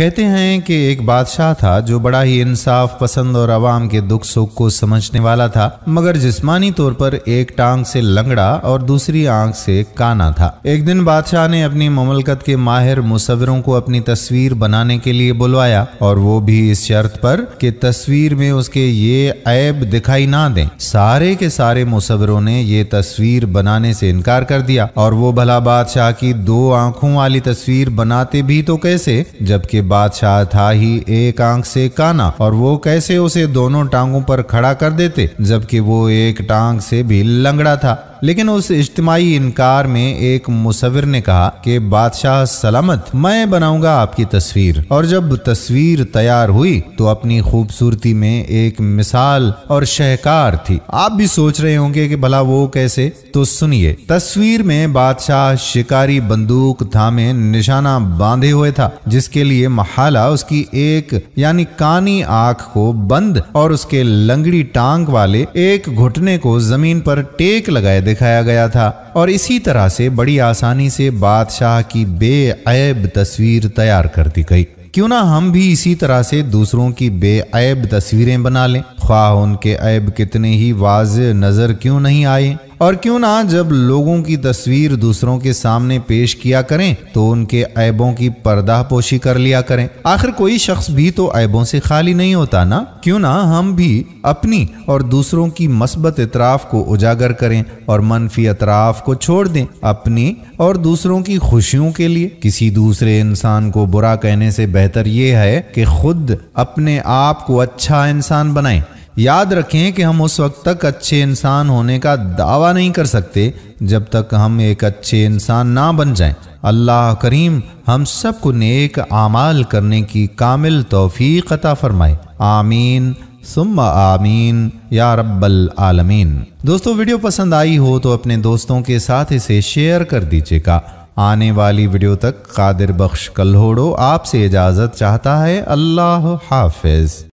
कहते हैं कि एक बादशाह था जो बड़ा ही इंसाफ पसंद और आवाम के दुख सुख को समझने वाला था मगर जिस्मानी तौर पर एक टांग से लंगड़ा और दूसरी आंख से काना था एक दिन बादशाह ने अपनी ममलकत के माहिर मुसविरों को अपनी तस्वीर बनाने के लिए बुलवाया और वो भी इस शर्त पर कि तस्वीर में उसके ये ऐब दिखाई ना दे सारे के सारे मुसवरों ने ये तस्वीर बनाने से इनकार कर दिया और वो भला बादशाह की दो आंखों वाली तस्वीर बनाते भी तो कैसे जबकि बादशाह था ही एक आंख से काना और वो कैसे उसे दोनों टांगों पर खड़ा कर देते जबकि वो एक टांग से भी लंगड़ा था लेकिन उस इज्तमाही इनकार में एक मुसविर ने कहा कि बादशाह सलामत मैं बनाऊंगा आपकी तस्वीर और जब तस्वीर तैयार हुई तो अपनी खूबसूरती में एक मिसाल और शहकार थी आप भी सोच रहे होंगे कि भला वो कैसे तो सुनिए तस्वीर में बादशाह शिकारी बंदूक थामे निशाना बांधे हुए था जिसके लिए महाला उसकी एक यानी कानी आंख को बंद और उसके लंगड़ी टांग वाले एक घुटने को जमीन पर टेक लगाए दिखाया गया था और इसी तरह से बड़ी आसानी से बादशाह की बेअब तस्वीर तैयार कर दी गई क्यों ना हम भी इसी तरह से दूसरों की बेअब तस्वीरें बना लें ख्वाह उनके ऐब कितने ही वाज नज़र क्यों नहीं आए और क्यों ना जब लोगों की तस्वीर दूसरों के सामने पेश किया करें तो उनके ऐबों की पर्दापोशी कर लिया करें आखिर कोई शख्स भी तो ऐबों से खाली नहीं होता ना क्यों ना हम भी अपनी और दूसरों की मस्बत इतराफ को उजागर करें और मनफी अतराफ को छोड़ दें अपनी और दूसरों की खुशियों के लिए किसी दूसरे इंसान को बुरा कहने से बेहतर ये है कि खुद अपने आप को अच्छा इंसान बनाएं याद रखें कि हम उस वक्त तक अच्छे इंसान होने का दावा नहीं कर सकते जब तक हम एक अच्छे इंसान ना बन जाएं। अल्लाह करीम हम सबको नेक आमाल करने की कामिल तोफ़ी अता फरमाए आमीन सुम आमीन या रब्बल आलमीन दोस्तों वीडियो पसंद आई हो तो अपने दोस्तों के साथ इसे शेयर कर दीजिएगा आने वाली वीडियो तक कादिर बख्श कल्होड़ो आपसे इजाज़त चाहता है अल्लाह हाफिज़